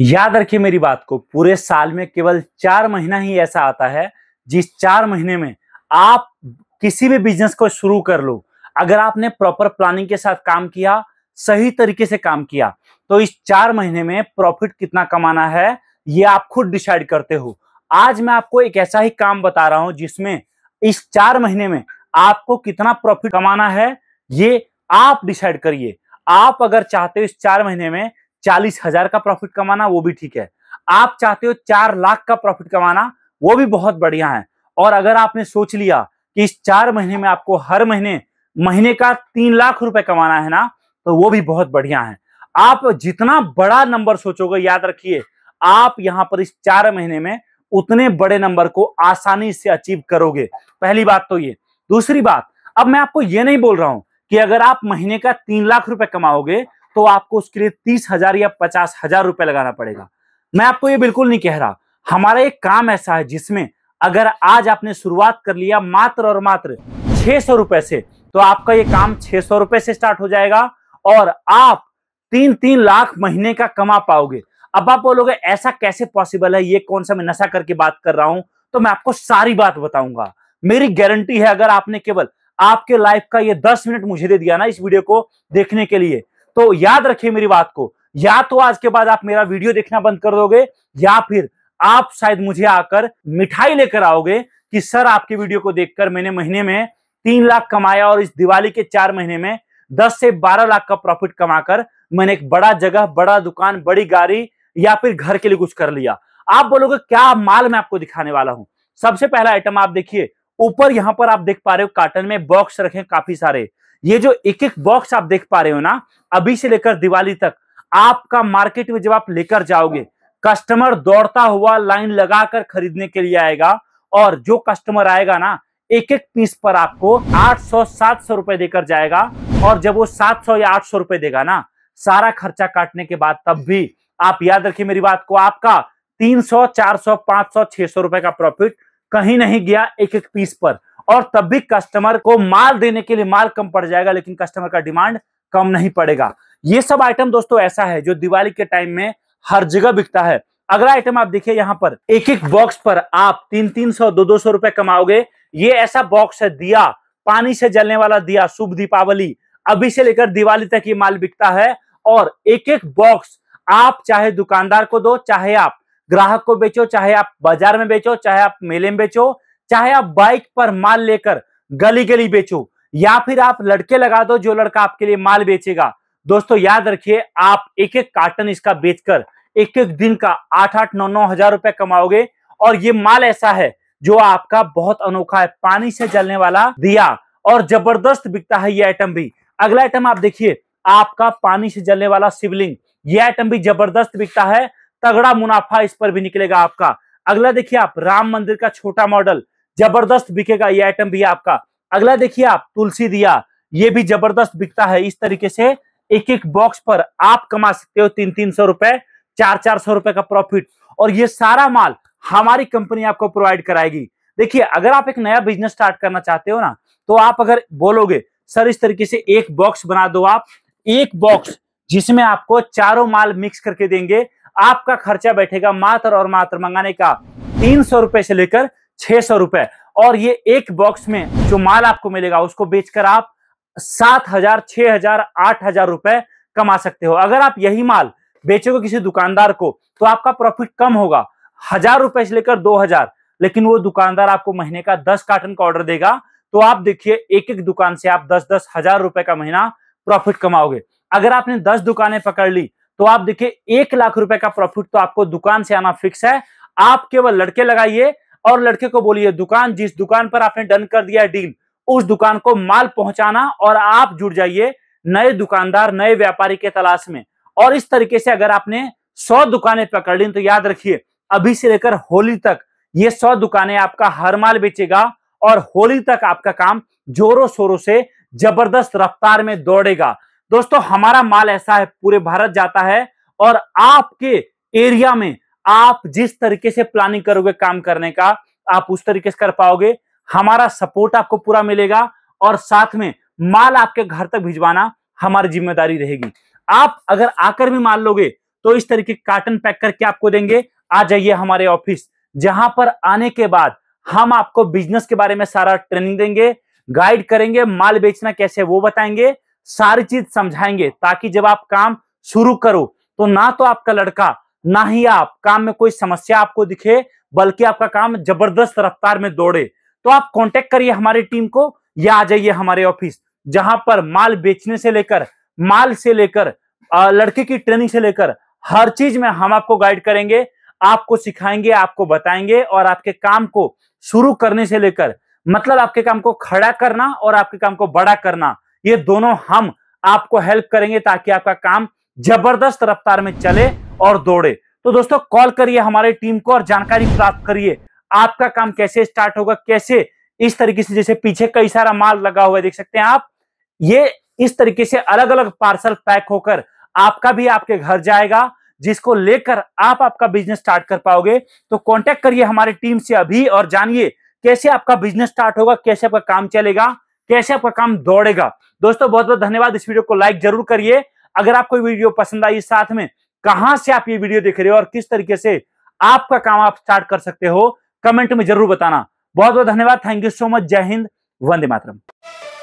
याद रखिए मेरी बात को पूरे साल में केवल चार महीना ही ऐसा आता है जिस चार महीने में आप किसी भी बिजनेस को शुरू कर लो अगर आपने प्रॉपर प्लानिंग के साथ काम किया सही तरीके से काम किया तो इस चार महीने में प्रॉफिट कितना कमाना है ये आप खुद डिसाइड करते हो आज मैं आपको एक ऐसा ही काम बता रहा हूं जिसमें इस चार महीने में आपको कितना प्रॉफिट कमाना है ये आप डिसाइड करिए आप अगर चाहते हो इस चार महीने में चालीस हजार का प्रॉफिट कमाना वो भी ठीक है आप चाहते हो चार लाख का प्रॉफिट कमाना वो भी बहुत बढ़िया है और अगर आपने सोच लिया कि इस चार महीने में आपको हर महीने महीने का तीन लाख रुपए कमाना है ना तो वो भी बहुत बढ़िया है आप जितना बड़ा नंबर सोचोगे याद रखिए आप यहां पर इस चार महीने में उतने बड़े नंबर को आसानी से अचीव करोगे पहली बात तो ये दूसरी बात अब मैं आपको ये नहीं बोल रहा हूं कि अगर आप महीने का तीन लाख रुपए कमाओगे तो आपको उसके लिए तीस हजार या पचास हजार रुपए लगाना पड़ेगा मैं आपको ये बिल्कुल नहीं कह रहा हमारा एक काम ऐसा है जिसमें अगर आज आपने शुरुआत कर लिया मात्र और मात्र छह सौ रुपए से तो आपका ये काम छह सौ रुपए से स्टार्ट हो जाएगा और आप तीन तीन लाख महीने का कमा पाओगे अब आप बोलोगे ऐसा कैसे पॉसिबल है ये कौन सा मैं नशा करके बात कर रहा हूं तो मैं आपको सारी बात बताऊंगा मेरी गारंटी है अगर आपने केवल आपके लाइफ का ये दस मिनट मुझे दे दिया ना इस वीडियो को देखने के लिए तो याद रखिए मेरी बात को या तो आज के बाद आप मेरा वीडियो देखना बंद कर दोगे या फिर आप शायद मुझे आकर मिठाई लेकर आओगे कि सर आपके वीडियो को देखकर मैंने महीने में तीन लाख कमाया और इस दिवाली के चार महीने में दस से बारह लाख का प्रॉफिट कमाकर मैंने एक बड़ा जगह बड़ा दुकान बड़ी गाड़ी या फिर घर के लिए कुछ कर लिया आप बोलोगे क्या माल मैं आपको दिखाने वाला हूं सबसे पहला आइटम आप देखिए ऊपर यहां पर आप देख पा रहे हो कार्टन में बॉक्स रखे काफी सारे ये जो एक एक बॉक्स आप देख पा रहे हो ना अभी से लेकर दिवाली तक आपका मार्केट में जब आप लेकर जाओगे कस्टमर दौड़ता हुआ लाइन लगाकर खरीदने के लिए आएगा और जो कस्टमर आएगा ना एक एक पीस पर आपको 800-700 रुपए देकर जाएगा और जब वो 700 या 800 रुपए देगा ना सारा खर्चा काटने के बाद तब भी आप याद रखिए मेरी बात को आपका 300, 400, 500, 600 रुपए का प्रॉफिट कहीं नहीं गया एक एक पीस पर और तब भी कस्टमर को माल देने के लिए माल कम पड़ जाएगा लेकिन कस्टमर का डिमांड कम नहीं पड़ेगा ये सब आइटम दोस्तों ऐसा है जो दिवाली के टाइम में हर जगह बिकता है अगला आइटम आप देखिए यहाँ पर एक एक बॉक्स पर आप तीन तीन सौ दो दो सौ रुपए कमाओगे ये ऐसा बॉक्स है दिया पानी से जलने वाला दिया शुभ दीपावली अभी से लेकर दिवाली तक ये माल बिकता है और एक एक बॉक्स आप चाहे दुकानदार को दो चाहे आप ग्राहक को बेचो चाहे आप बाजार में बेचो चाहे आप मेले में बेचो चाहे आप बाइक पर माल लेकर गली गली बेचो या फिर आप लड़के लगा दो जो लड़का आपके लिए माल बेचेगा दोस्तों याद रखिए आप एक एक कार्टन इसका बेचकर एक एक दिन का आठ आठ नौ नौ हजार रुपए कमाओगे और ये माल ऐसा है जो आपका बहुत अनोखा है पानी से जलने वाला दिया और जबरदस्त बिकता है ये आइटम भी अगला आइटम आप देखिए आपका पानी से जलने वाला शिवलिंग ये आइटम भी जबरदस्त बिकता है तगड़ा मुनाफा इस पर भी निकलेगा आपका अगला देखिए आप राम मंदिर का छोटा मॉडल जबरदस्त बिकेगा ये आइटम भी आपका अगला देखिए आप तुलसी दिया ये भी जबरदस्त बिकता है इस तरीके से एक एक बॉक्स पर आप कमा सकते हो तीन तीन सौ रुपए चार चार सौ रुपए का प्रॉफिट और ये सारा माल हमारी कंपनी आपको प्रोवाइड कराएगी देखिए अगर आप एक नया बिजनेस स्टार्ट करना चाहते हो ना तो आप अगर बोलोगे सर इस तरीके से एक बॉक्स बना दो आप एक बॉक्स जिसमें आपको चारों माल मिक्स करके देंगे आपका खर्चा बैठेगा मात्र और मात्र मंगाने का तीन सौ रुपए से लेकर छह सौ रुपए और ये एक बॉक्स में जो माल आपको मिलेगा उसको बेचकर आप सात हजार छह हजार आठ हजार रुपए कमा सकते हो अगर आप यही माल बेचोगे किसी दुकानदार को तो आपका प्रॉफिट कम होगा हजार रुपए से लेकर दो हजार लेकिन वो दुकानदार आपको महीने का दस कार्टन का ऑर्डर देगा तो आप देखिए एक एक दुकान से आप दस दस हजार रुपए का महीना प्रॉफिट कमाओगे अगर आपने दस दुकानें पकड़ ली तो आप देखिए एक लाख रुपए का प्रॉफिट तो आपको दुकान से आना फिक्स है आप केवल लड़के लगाइए और लड़के को बोलिए दुकान जिस दुकान पर आपने डन कर दिया डील उस दुकान को माल पहुंचाना और आप जुड़ जाइए नए दुकानदार नए व्यापारी के तलाश में और इस तरीके से अगर आपने सौ दुकानें पकड़ ली तो याद रखिए अभी से लेकर होली तक ये सौ दुकानें आपका हर माल बेचेगा और होली तक आपका काम जोरों शोरों से जबरदस्त रफ्तार में दौड़ेगा दोस्तों हमारा माल ऐसा है पूरे भारत जाता है और आपके एरिया में आप जिस तरीके से प्लानिंग करोगे काम करने का आप उस तरीके से कर पाओगे हमारा सपोर्ट आपको पूरा मिलेगा और साथ में माल आपके घर तक भिजवाना हमारी जिम्मेदारी रहेगी आप अगर आकर भी माल लोगे तो इस तरीके कार्टन पैक करके आपको देंगे आ जाइए हमारे ऑफिस जहां पर आने के बाद हम आपको बिजनेस के बारे में सारा ट्रेनिंग देंगे गाइड करेंगे माल बेचना कैसे वो बताएंगे सारी चीज समझाएंगे ताकि जब आप काम शुरू करो तो ना तो आपका लड़का ना ही आप काम में कोई समस्या आपको दिखे बल्कि आपका काम जबरदस्त रफ्तार में दौड़े तो आप कांटेक्ट करिए हमारी टीम को या आ जाइए हमारे ऑफिस जहां पर माल बेचने से लेकर माल से लेकर लड़के की ट्रेनिंग से लेकर हर चीज में हम आपको गाइड करेंगे आपको सिखाएंगे आपको बताएंगे और आपके काम को शुरू करने से लेकर मतलब आपके काम को खड़ा करना और आपके काम को बड़ा करना ये दोनों हम आपको हेल्प करेंगे ताकि आपका काम जबरदस्त रफ्तार में चले और दौड़े तो दोस्तों कॉल करिए हमारे टीम को और जानकारी प्राप्त करिए आपका काम कैसे स्टार्ट होगा कैसे इस तरीके से जैसे पीछे कई सारा माल लगा हुआ है देख सकते हैं आप ये इस तरीके से अलग अलग पार्सल पैक होकर आपका भी आपके घर जाएगा जिसको लेकर आप आपका बिजनेस स्टार्ट कर पाओगे तो कांटेक्ट करिए हमारे टीम से अभी और जानिए कैसे आपका बिजनेस स्टार्ट होगा कैसे आपका काम चलेगा कैसे आपका काम दौड़ेगा दोस्तों बहुत बहुत धन्यवाद इस वीडियो को लाइक जरूर करिए अगर आपको वीडियो पसंद आई साथ में कहां से आप ये वीडियो देख रहे हो और किस तरीके से आपका काम आप स्टार्ट कर सकते हो कमेंट में जरूर बताना बहुत बहुत धन्यवाद थैंक यू सो मच जय हिंद वंदे मातरम